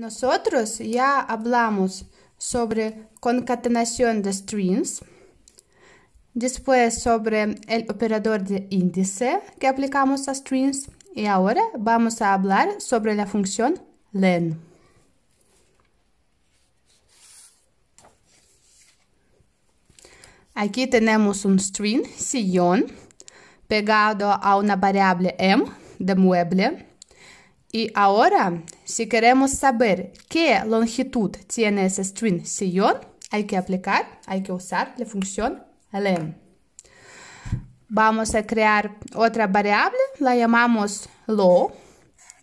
Nosotros ya hablamos sobre concatenación de strings, después sobre el operador de índice que aplicamos a strings y ahora vamos a hablar sobre la función len. Aquí tenemos un string, sillón, pegado a una variable m de mueble y ahora, si queremos saber qué longitud tiene ese string sillón, hay que aplicar, hay que usar la función len. Vamos a crear otra variable, la llamamos lo,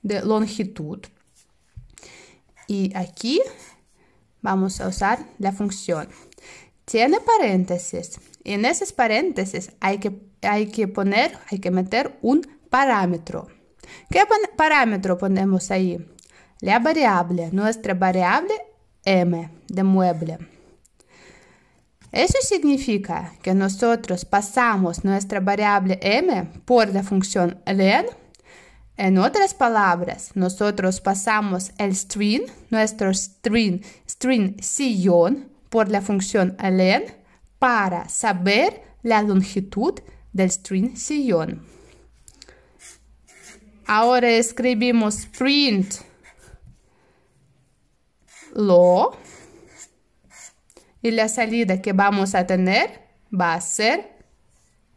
de longitud. Y aquí vamos a usar la función. Tiene paréntesis. En esos paréntesis hay que, hay que poner, hay que meter un parámetro. ¿Qué parámetro ponemos ahí? La variable, nuestra variable m de mueble. Eso significa que nosotros pasamos nuestra variable m por la función len. En otras palabras, nosotros pasamos el string, nuestro string, string sillón, por la función len para saber la longitud del string sillón. Ahora escribimos print lo y la salida que vamos a tener va a ser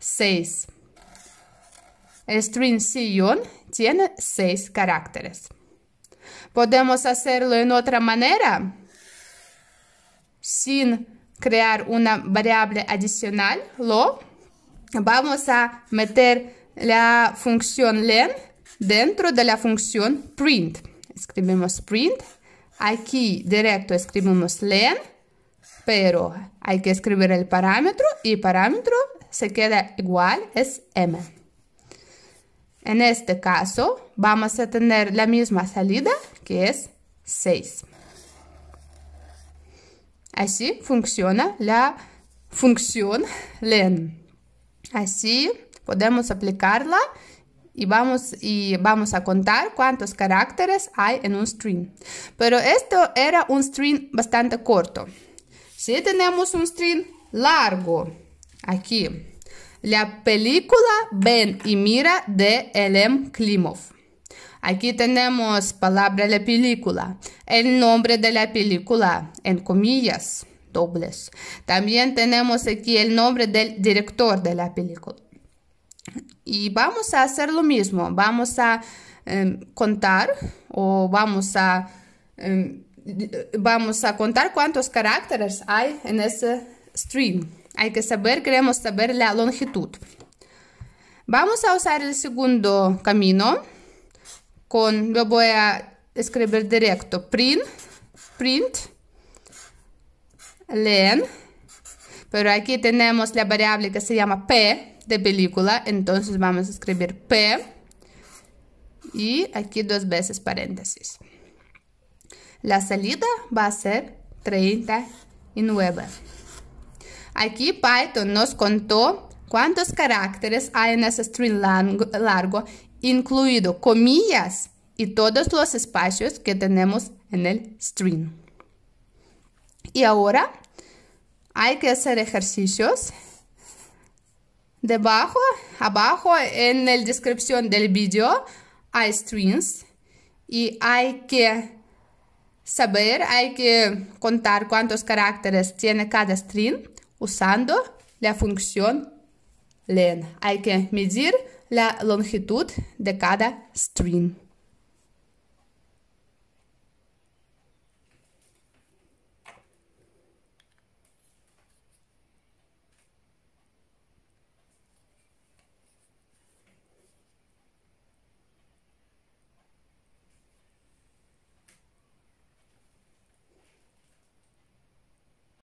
6. String Sion tiene 6 caracteres. Podemos hacerlo en otra manera, sin crear una variable adicional, lo. Vamos a meter la función len dentro de la función print. Escribimos print. Aquí directo escribimos len, pero hay que escribir el parámetro y parámetro se queda igual, es m. En este caso vamos a tener la misma salida que es 6. Así funciona la función len. Así podemos aplicarla y vamos, y vamos a contar cuántos caracteres hay en un string. Pero esto era un string bastante corto. Si tenemos un string largo, aquí, la película Ven y Mira de L.M. Klimov. Aquí tenemos palabra la película, el nombre de la película en comillas dobles. También tenemos aquí el nombre del director de la película. Y vamos a hacer lo mismo, vamos a em, contar o vamos a, em, vamos a contar cuántos caracteres hay en ese stream Hay que saber, queremos saber la longitud. Vamos a usar el segundo camino. Con, yo voy a escribir directo print, print, len. Pero aquí tenemos la variable que se llama p, de película, entonces vamos a escribir P y aquí dos veces paréntesis. La salida va a ser 39. Aquí Python nos contó cuántos caracteres hay en ese string largo, incluido comillas y todos los espacios que tenemos en el string. Y ahora hay que hacer ejercicios Debajo, abajo en la descripción del vídeo hay strings y hay que saber, hay que contar cuántos caracteres tiene cada string usando la función len. Hay que medir la longitud de cada string.